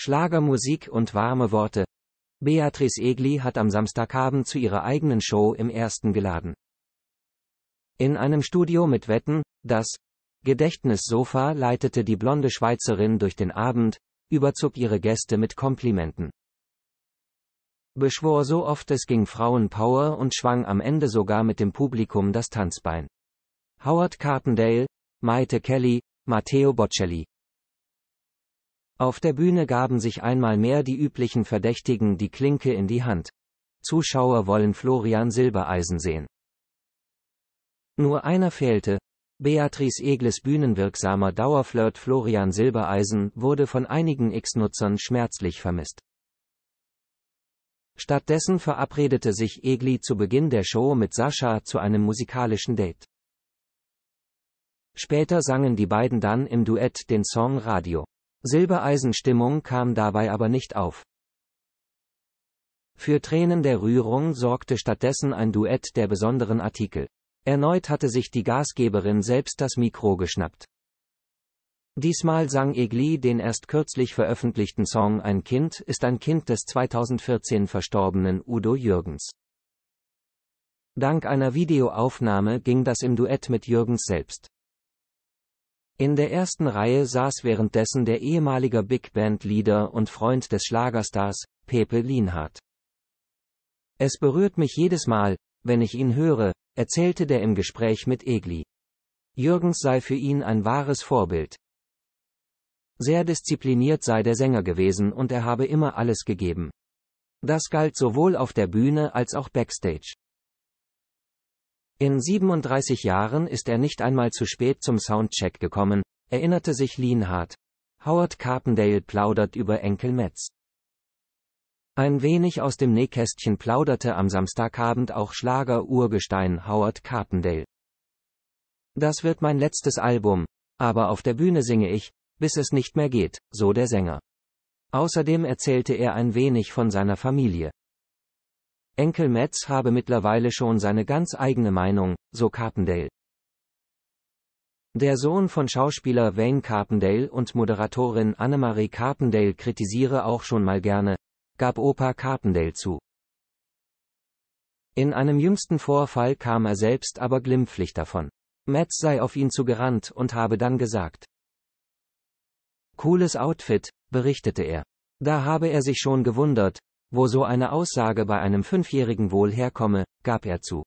Schlagermusik und warme Worte. Beatrice Egli hat am Samstagabend zu ihrer eigenen Show im ersten geladen. In einem Studio mit Wetten, das Gedächtnissofa leitete die blonde Schweizerin durch den Abend, überzog ihre Gäste mit Komplimenten. Beschwor so oft es ging Frauenpower und schwang am Ende sogar mit dem Publikum das Tanzbein. Howard Cartendale, Maite Kelly, Matteo Bocelli. Auf der Bühne gaben sich einmal mehr die üblichen Verdächtigen die Klinke in die Hand. Zuschauer wollen Florian Silbereisen sehen. Nur einer fehlte. Beatrice Egles bühnenwirksamer Dauerflirt Florian Silbereisen wurde von einigen X-Nutzern schmerzlich vermisst. Stattdessen verabredete sich Egli zu Beginn der Show mit Sascha zu einem musikalischen Date. Später sangen die beiden dann im Duett den Song Radio. Silbereisenstimmung kam dabei aber nicht auf. Für Tränen der Rührung sorgte stattdessen ein Duett der besonderen Artikel. Erneut hatte sich die Gasgeberin selbst das Mikro geschnappt. Diesmal sang Egli den erst kürzlich veröffentlichten Song Ein Kind ist ein Kind des 2014 verstorbenen Udo Jürgens. Dank einer Videoaufnahme ging das im Duett mit Jürgens selbst. In der ersten Reihe saß währenddessen der ehemalige Big Band-Leader und Freund des Schlagerstars, Pepe Lienhardt. Es berührt mich jedes Mal, wenn ich ihn höre, erzählte der im Gespräch mit Egli. Jürgens sei für ihn ein wahres Vorbild. Sehr diszipliniert sei der Sänger gewesen und er habe immer alles gegeben. Das galt sowohl auf der Bühne als auch backstage. In 37 Jahren ist er nicht einmal zu spät zum Soundcheck gekommen, erinnerte sich Lienhardt. Howard Carpendale plaudert über Enkel Metz. Ein wenig aus dem Nähkästchen plauderte am Samstagabend auch Schlager-Urgestein Howard Carpendale. Das wird mein letztes Album, aber auf der Bühne singe ich, bis es nicht mehr geht, so der Sänger. Außerdem erzählte er ein wenig von seiner Familie. Enkel Metz habe mittlerweile schon seine ganz eigene Meinung, so Carpendale. Der Sohn von Schauspieler Wayne Carpendale und Moderatorin Annemarie Carpendale kritisiere auch schon mal gerne, gab Opa Carpendale zu. In einem jüngsten Vorfall kam er selbst aber glimpflich davon. Metz sei auf ihn zugerannt und habe dann gesagt. Cooles Outfit, berichtete er. Da habe er sich schon gewundert, wo so eine Aussage bei einem Fünfjährigen wohl herkomme, gab er zu.